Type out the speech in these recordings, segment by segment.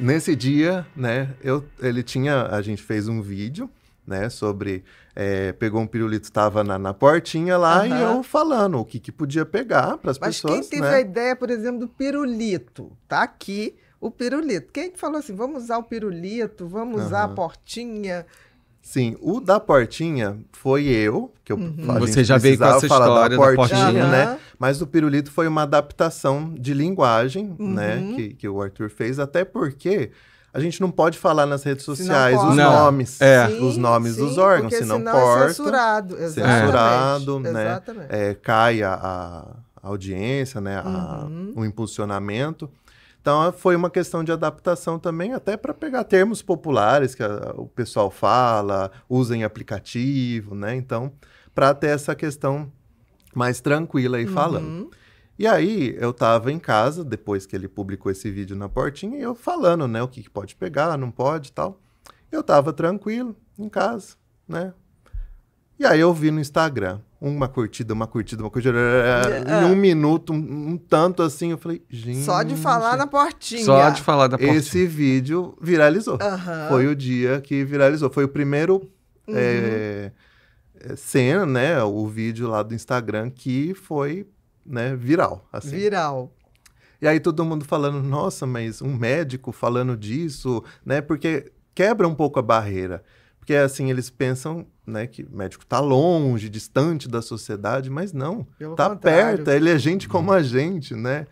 nesse dia, né, eu, ele tinha, a gente fez um vídeo, né, sobre é, pegou um pirulito estava na, na, portinha lá uhum. e eu falando o que, que podia pegar para as pessoas. Mas quem teve né? a ideia, por exemplo, do pirulito, tá aqui o pirulito. Quem falou assim, vamos usar o pirulito, vamos uhum. usar a portinha? Sim, o da portinha foi eu, que eu uhum. Você já veio com essa história da portinha, da portinha. né? Mas o pirulito foi uma adaptação de linguagem, uhum. né, que, que o Arthur fez, até porque a gente não pode falar nas redes sociais os nomes, é. sim, os nomes sim, dos órgãos, senão, é corta. É censurado, exatamente. Censurado, é. né? Exatamente. É, cai a, a audiência, né? A, uhum. o impulsionamento. Então foi uma questão de adaptação também, até para pegar termos populares que a, o pessoal fala, usem aplicativo, né? Então, para ter essa questão mais tranquila aí uhum. falando. E aí eu estava em casa, depois que ele publicou esse vídeo na portinha, e eu falando, né, o que, que pode pegar, não pode tal. Eu estava tranquilo em casa, né? E aí eu vi no Instagram uma curtida, uma curtida, uma curtida. É. Em um minuto, um, um, tanto assim, eu falei, gente. Só de falar na portinha. Só de falar da portinha. Esse vídeo viralizou. Foi o dia que viralizou. Foi o primeiro. Uhum. É, é, cena, né? O vídeo lá do Instagram que foi né, viral. Assim. Viral. E aí todo mundo falando, nossa, mas um médico falando disso, né? Porque quebra um pouco a barreira. Porque assim, eles pensam né, que médico está longe, distante da sociedade, mas não. Está perto, ele é gente uhum. como a gente, né?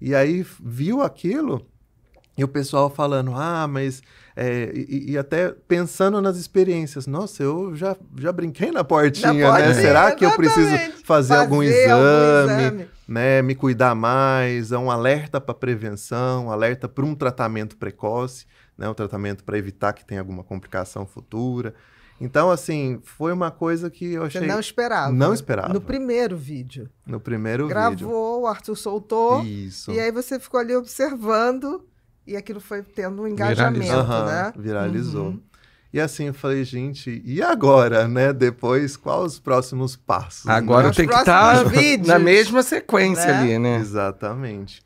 E aí viu aquilo e o pessoal falando, ah, mas. É, e, e, até pensando nas experiências. Nossa, eu já, já brinquei na portinha, na né? Será que eu preciso fazer, fazer algum, exame, algum, exame, né? Me cuidar mais, é um alerta para prevenção, um alerta para um tratamento precoce né, o tratamento para evitar que tenha alguma complicação futura. Então, assim, foi uma coisa que eu achei. Eu não esperava. Não esperava. No primeiro vídeo. No primeiro Gravou, vídeo. Gravou, o Arthur soltou. Isso. E aí você ficou ali observando e aquilo foi tendo um engajamento, Viralizou. Uhum, né? Viralizou. Uhum. E assim, eu falei, gente, e agora, né? Depois, quais os próximos passos? Agora né? tem que tá estar na mesma sequência né? ali, né? Exatamente.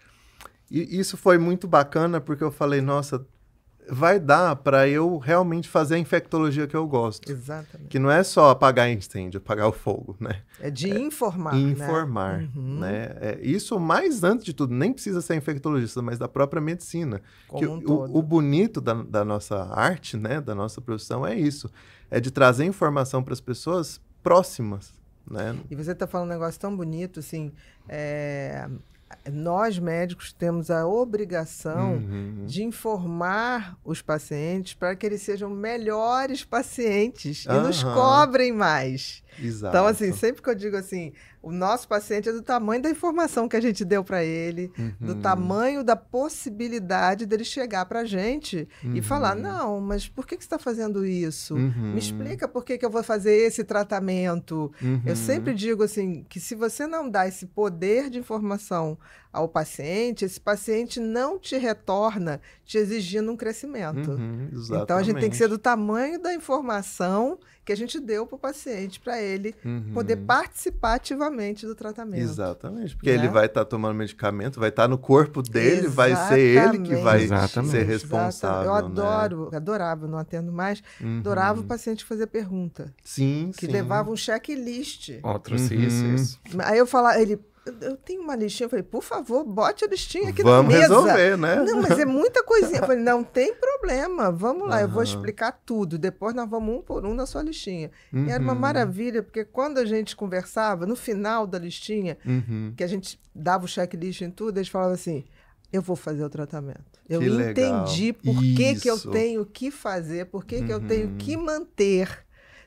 E isso foi muito bacana porque eu falei, nossa, vai dar para eu realmente fazer a infectologia que eu gosto. Exatamente. Que não é só apagar incêndio, apagar o fogo, né? É de é, informar. Né? Informar, né? Uhum. né? É, isso mais antes de tudo, nem precisa ser infectologista, mas da própria medicina. Como um o, o, bonito da, da nossa arte, né, da nossa profissão é isso, é de trazer informação para as pessoas próximas, né? E você está falando um negócio tão bonito, assim, é, nós médicos temos a obrigação uhum, uhum. de informar os pacientes para que eles sejam melhores pacientes uhum. e nos cobrem mais. Exato. Então, assim, sempre que eu digo assim, o nosso paciente é do tamanho da informação que a gente deu para ele, uhum. do tamanho da possibilidade dele chegar para a gente uhum. e falar: uhum. não, mas por que, que você está fazendo isso? Uhum. Me explica por que, que eu vou fazer esse tratamento. Eu uhum. sempre digo assim: que se você não dá esse poder de informação ao paciente, esse paciente não te retorna te exigindo um crescimento. Uhum, então a gente tem que ser do tamanho da informação que a gente deu para o paciente, para ele uhum. poder participar ativamente do tratamento. Exatamente, porque né? ele vai estar tá tomando medicamento, vai estar tá no corpo dele, Exatamente. vai ser ele que vai Exatamente. ser responsável. Exatamente. Eu né? adoro, né? adorava, não atendo mais, uhum. adorava o paciente fazer pergunta. Sim, que sim. levava um checklist. Outro, uhum. isso, isso. Aí eu falava, ele eu tenho uma listinha. Eu falei, por favor, bote a listinha aqui vamos na mesa. Vamos resolver, né? Não, mas é muita coisinha. Eu falei, não tem problema, vamos lá, uhum. eu vou explicar tudo. Depois nós vamos um por um na sua listinha. Uhum. E era uma uhum. maravilha, porque quando a gente conversava, no final da listinha, uhum. que a gente dava o checklist em tudo, eles falavam assim, eu vou fazer o tratamento. Eu que entendi legal. por que, que eu tenho que fazer, por que, que eu tenho que uhum. manter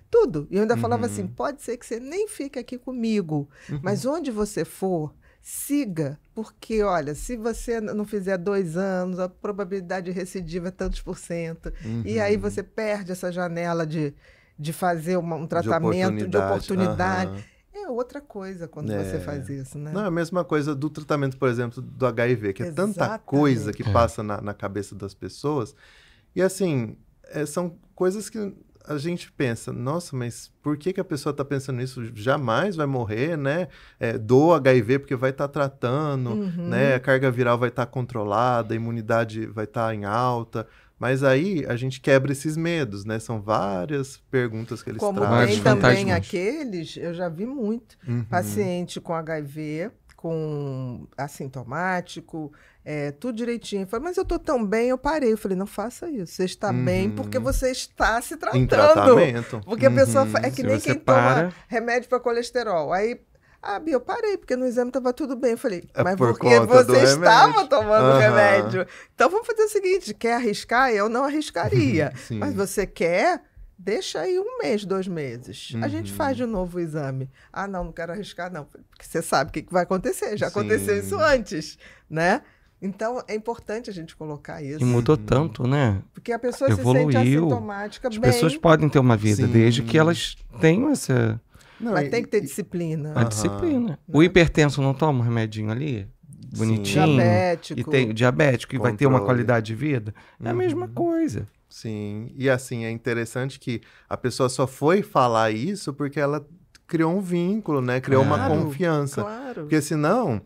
tudo. E eu ainda uhum. falava assim: uhum. pode ser que você nem fique aqui comigo, uhum. mas onde você for, siga, porque olha, se você não fizer dois anos, a probabilidade de recidiva é tantos por cento, uhum. e aí uhum. você perde essa janela de, de fazer uma, um tratamento de oportunidade. De oportunidade. É outra coisa quando é. você faz isso, né? Não, é a mesma coisa do tratamento, por exemplo, do HIV, que Exatamente. é tanta coisa que passa na, na cabeça das pessoas. E assim, é, são coisas que a gente pensa, nossa, mas por que, que a pessoa está pensando isso? Jamais vai morrer, né? É, do HIV porque vai estar tá tratando, uhum. né? A carga viral vai estar tá controlada, a imunidade vai estar tá em alta. Mas aí a gente quebra esses medos, né? São várias perguntas que eles Como trazem. Como tem também aqueles, eu já vi muito, uhum. paciente com HIV com assintomático, é, tudo direitinho. Eu falei, mas eu tô tão bem, eu parei. Eu falei, não faça isso. Você está uhum. bem porque você está se tratando. Em tratamento. Porque uhum. a pessoa uhum. é que se nem quem para... toma remédio para colesterol. Aí, ah, Bia, eu parei, porque no exame estava tudo bem. Eu falei, é mas é por porque você estava tomando uhum. remédio. Então vamos fazer o seguinte: quer arriscar? Eu não arriscaria. mas você quer? deixa aí um mês, dois meses. Uhum. A gente faz de uhum. novo o exame. Ah, não, não quero arriscar, não. Porque você sabe o que vai acontecer. Já Sim. aconteceu isso antes, né? Então, é importante a gente colocar isso. E mudou uhum. tanto, né? Porque a pessoa Evoluiu. se sente assintomática As bem. pessoas podem ter uma vida, Sim. desde que elas tenham essa... Não, Mas e, tem que ter disciplina. A uhum. disciplina. O hipertenso não toma um remedinho ali? bonitinho. Sim. Diabético. E tem diabético Controle. e vai ter uma qualidade de vida. É uhum. a mesma uhum. coisa. Sim. E assim, é interessante que a pessoa só foi falar isso porque ela criou um vínculo, né? Criou claro, uma confiança. Claro. Porque senão,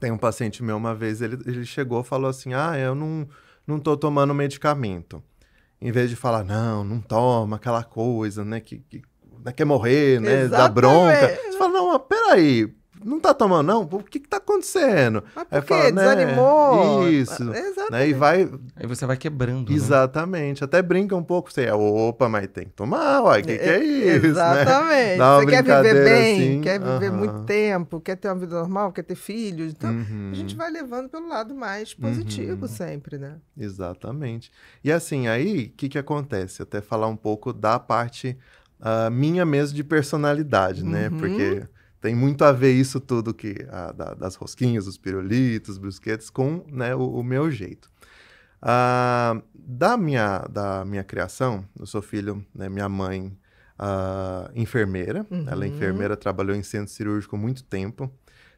tem um paciente meu uma vez, ele, ele chegou e falou assim: Ah, eu não, não tô tomando medicamento. Em vez de falar, não, não toma aquela coisa, né? Que, que né, quer morrer, né? Exatamente. Da bronca. Você fala, não, mas peraí, não tá tomando, não? O que que tá acontecendo? Mas por quê? Né? Desanimou? Né? Isso. É, exatamente. Né? E vai... Aí você vai quebrando, né? Exatamente. Né? Até brinca um pouco, você é, opa, mas tem que tomar, uai, que que é, é isso, né? Exatamente. Né? Você quer viver bem, assim? quer viver muito tempo, quer ter uma vida normal, quer ter filhos, então a gente uhum. vai levando pelo lado mais positivo uhum. sempre, né? Exatamente. E assim, aí, o que que acontece? Até falar um pouco da parte... Uh, minha mesmo de personalidade, né? Uhum. Porque tem muito a ver isso tudo que a, da, das rosquinhas, os pirulitos, brusquetes, com né, o, o, meu jeito. Ah, da, minha, da minha criação, eu sou filho, né, minha mãe, ah, enfermeira. Uhum. Ela é uhum. enfermeira, trabalhou em centro cirúrgico muito tempo.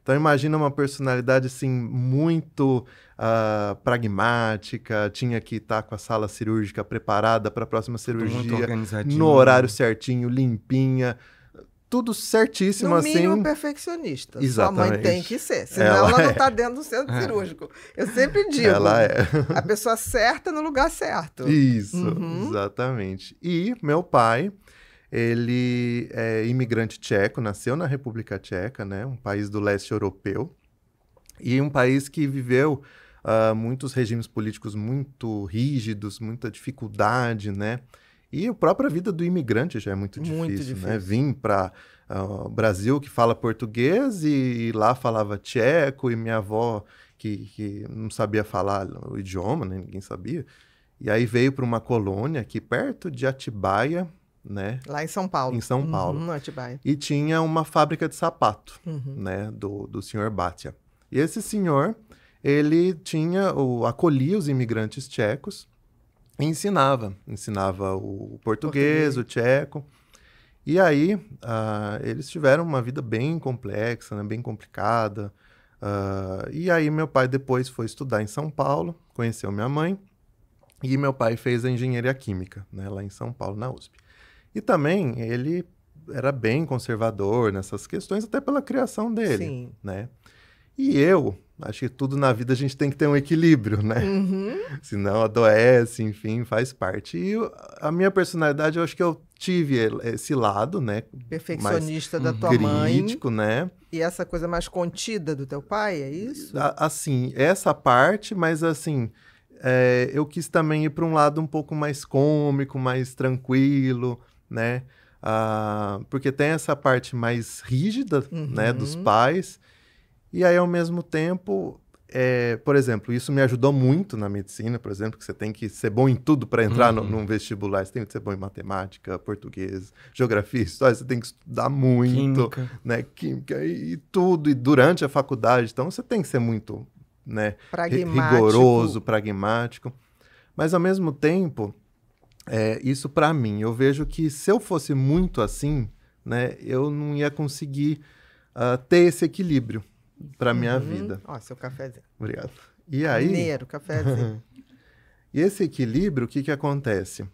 Então imagina uma personalidade assim muito ah, pragmática, tinha que estar tá com a sala cirúrgica preparada para a próxima cirurgia, no horário né? certinho, limpinha tudo certíssimo, no assim. No mínimo perfeccionista. Exatamente. Sua mãe tem que ser, senão ela, ela não está é... Tá dentro do centro é. cirúrgico. Eu sempre digo, ela é. a pessoa certa no lugar certo. Isso, uhum. exatamente. E meu pai, ele é imigrante tcheco, nasceu na República Tcheca, né? Um país do leste europeu. E um país que viveu uh, muitos regimes políticos muito rígidos, muita dificuldade, né? E a própria vida do imigrante já é muito difícil, muito difícil. né? Vim para uh, ah, Brasil que fala português e, e, lá falava tcheco e minha avó que, que não sabia falar o idioma, né? ninguém sabia. E aí veio para uma colônia aqui perto de Atibaia, né? Lá em São Paulo. Em São Paulo. Uhum, Atibaia. E tinha uma fábrica de sapato, uhum. né? Do, do senhor Batia. E esse senhor, ele tinha, o, acolhia os imigrantes tchecos e ensinava. Ensinava o português, português. o tcheco. E aí, uh, eles tiveram uma vida bem complexa, né? bem complicada. Uh, e aí, meu pai depois foi estudar em São Paulo, conheceu minha mãe. E meu pai fez a engenharia química, né? lá em São Paulo, na USP. E também ele era bem conservador nessas questões, até pela criação dele, Sim. né? E eu, acho que tudo na vida a gente tem que ter um equilíbrio, né? Uhum. Senão adoece, enfim, faz parte. E eu, a minha personalidade, eu acho que eu tive esse lado, né? Perfeccionista da tua crítico, mãe. Crítico, né? E essa coisa mais contida do teu pai, é isso? A, assim, essa parte, mas assim. É, eu quis também ir para um lado um pouco mais cômico, mais tranquilo, né? Ah, porque tem essa parte mais rígida, uhum. né, dos uhum. pais, e aí, ao mesmo tempo, é, por exemplo, isso me ajudou muito na medicina, por exemplo, que você tem que ser bom em tudo para entrar uhum. no, num vestibular. Você tem que ser bom em matemática, português, geografia, história. Você tem que estudar muito, química, né? química e, e tudo. E durante a faculdade, então, você tem que ser muito né, pragmático. rigoroso, pragmático. Mas, ao mesmo tempo, é, isso para mim, eu vejo que se eu fosse muito assim, né, eu não ia conseguir uh, ter esse equilíbrio para minha uhum. vida. Ó, seu cafezinho. Obrigado. E aí? Mineiro, cafezinho. e esse equilíbrio, o que que acontece?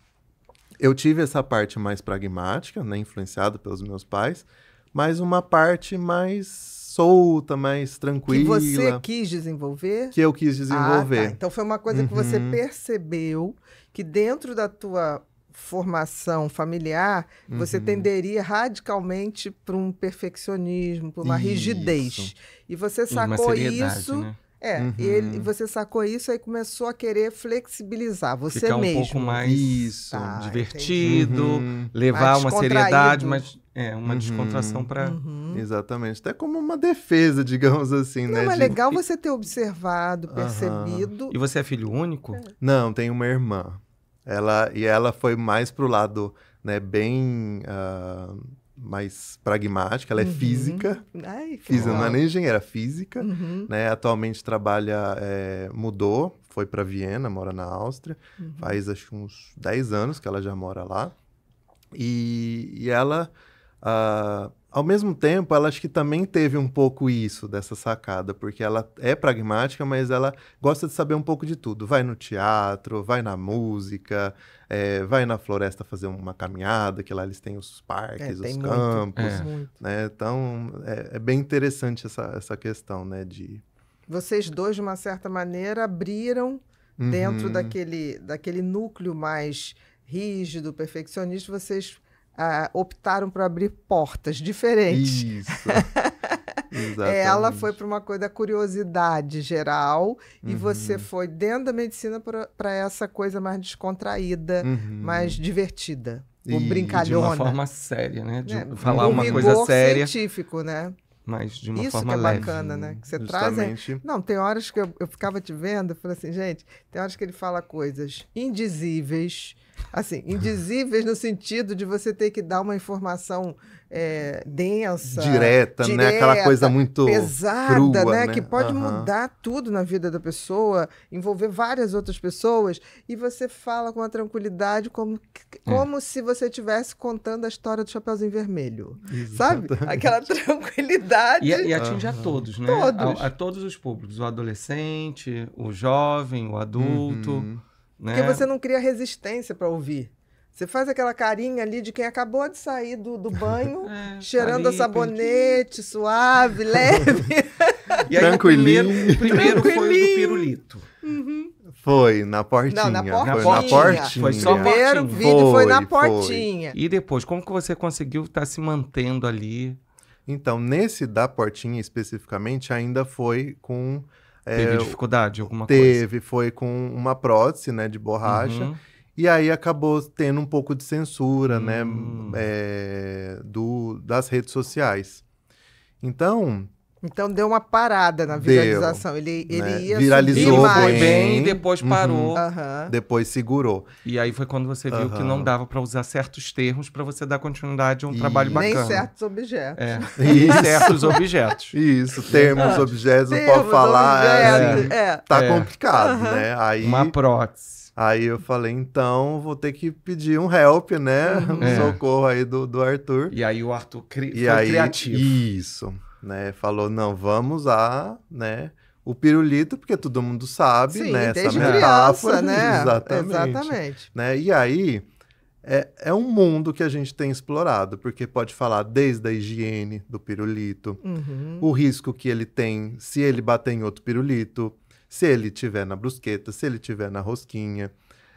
Eu tive essa parte mais pragmática, né, influenciado pelos meus pais, mas uma parte mais solta, mais tranquila. Que você quis desenvolver? Que eu quis desenvolver. Ah, tá. Então foi uma coisa uhum. que você uhum. percebeu que dentro da tua formação familiar, uhum. você tenderia radicalmente para um perfeccionismo, para uma isso. rigidez. Né? É, uhum. E você sacou isso. Né? É, uhum. ele, você sacou isso e começou a querer flexibilizar você Ficar um mesmo. um pouco mais isso, tá, divertido, uhum. levar uma seriedade, mas é uma uhum. descontração para uhum. exatamente, até como uma defesa, digamos assim, né, Não, né? é de... legal você ter observado, percebido. E você é filho único? É. Não, tenho uma irmã. Ela, e ela foi mais pro lado, né, bem uh, mais pragmática, ela é uhum. física. Ai, física não é nem engenheira, física. Uhum. Né, atualmente trabalha, é, mudou, foi para Viena, mora na Áustria. Uhum. Faz acho uns 10 anos que ela já mora lá. E, e ela... Uh, ao mesmo tempo, ela acho que também teve um pouco isso dessa sacada, porque ela é pragmática, mas ela gosta de saber um pouco de tudo. Vai no teatro, vai na música, é, vai na floresta fazer uma caminhada, que lá eles têm os parques, é, os campos. Muito, é. Né? Então, é, é, bem interessante essa, essa questão, né? De... Vocês dois, de uma certa maneira, abriram uhum. dentro daquele, daquele núcleo mais rígido, perfeccionista, vocês optaram por abrir portas diferentes. Isso. É, ela foi para uma coisa da curiosidade geral uhum. e você foi dentro da medicina para essa coisa mais descontraída, uhum. mais divertida. O brincalhona. De uma forma séria, né? De é, falar uma coisa séria. científico, né? Mas de uma Isso forma que é leve, bacana, né? Que você é justamente. traz. Não, tem horas que eu, eu ficava te vendo, eu falei assim, gente, tem horas que ele fala coisas indizíveis, Assim, indizíveis no sentido de você ter que dar uma informação é, densa. Direta, direta, né? Aquela coisa muito. Pesada, crua, né? né? Que pode uhum. mudar tudo na vida da pessoa, envolver várias outras pessoas, e você fala com uma tranquilidade, como, é. como se você estivesse contando a história do Chapeuzinho Vermelho. Exatamente. Sabe? Aquela tranquilidade. E, e atinge uhum. a todos, né? Todos. A, a, todos os públicos: o adolescente, o jovem, o adulto. Uhum. Né? Porque você não cria resistência para ouvir. Você faz aquela carinha ali de quem acabou de sair do, do banho, é, cheirando a sabonete, suave, leve. E aí, Tranquilinho. O primeiro, primeiro foi o do pirulito. Uhum. Foi, na portinha. Não, na portinha. Foi na portinha. Foi só primeiro portinha. vídeo foi, foi na portinha. Foi. E depois, como que você conseguiu estar tá se mantendo ali? Então, nesse da portinha especificamente, ainda foi com é, teve é, dificuldade, alguma teve, coisa? Teve, foi com uma prótese, né, de borracha. Uhum. E aí acabou tendo um pouco de censura, né, hum. é, do, das redes sociais. Então, então deu uma parada na viralização. Deu, ele, ele né? ia Viralizou subir bem, bem, depois uhum. parou. Uhum. Uhum. Depois segurou. E aí foi quando você viu uhum. que não dava para usar certos termos para você dar continuidade a um e... trabalho bacana. Nem certos objetos. É. Isso. certos objetos. Isso, termos, é. objetos, não pode falar. Objetos, é, é. Tá é. complicado, né? Aí... Uma prótese. Aí eu falei, então vou ter que pedir um help, né? Um uhum. é. socorro aí do, do Arthur. E aí o Arthur cri... e foi aí, criativo. Isso né, falou, não, vamos a, né, o pirulito, porque todo mundo sabe, Sim, né, essa metáfora, criança, né? Exatamente. Exatamente. Né? E aí é, é um mundo que a gente tem explorado, porque pode falar desde a higiene do pirulito, uhum. o risco que ele tem se ele bater em outro pirulito, se ele tiver na brusqueta, se ele tiver na rosquinha.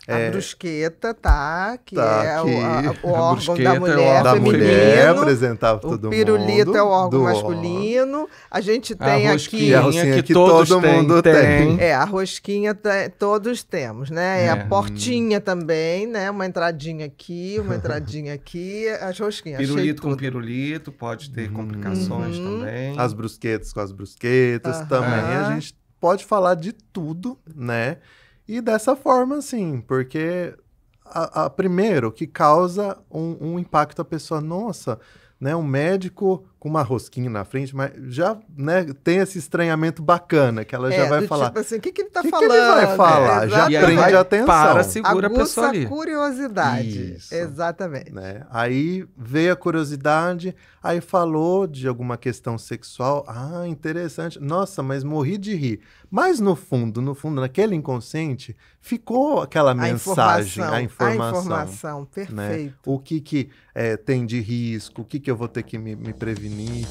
A é... brusqueta, tá? Que tá é o, a, o, órgão da é mulher, é da feminino, mulher apresentava todo mundo. O pirulito é o órgão masculino. A gente tem a aqui a rosquinha que, que todo tem, mundo tem. tem. É, a rosquinha tá, todos temos, né? É. a é. portinha também, né? Uma entradinha aqui, uma entradinha aqui, as rosquinhas. Pirulito com pirulito, pode ter complicações uhum. também. As brusquetas com as brusquetas também. A gente pode falar de tudo, né? E dessa forma, sim, porque a, a primeiro que causa um, um impacto à pessoa, nossa, né? Um médico com uma rosquinha na frente, mas já né, tem esse estranhamento bacana que ela é, já vai tipo falar. Tipo assim, o que, que ele está falando? Que ele vai é, falar? É, já prende a atenção. Para, segura Aguça a pessoa ali. curiosidade. Isso. Exatamente. Né? Aí veio a curiosidade, aí falou de alguma questão sexual. Ah, interessante. Nossa, mas morri de rir. Mas no fundo, no fundo, naquele inconsciente, ficou aquela a mensagem, informação, a informação. A informação, né? perfeito. Né? O que, que é, tem de risco, o que, que eu vou ter que me, me prevenir Vini.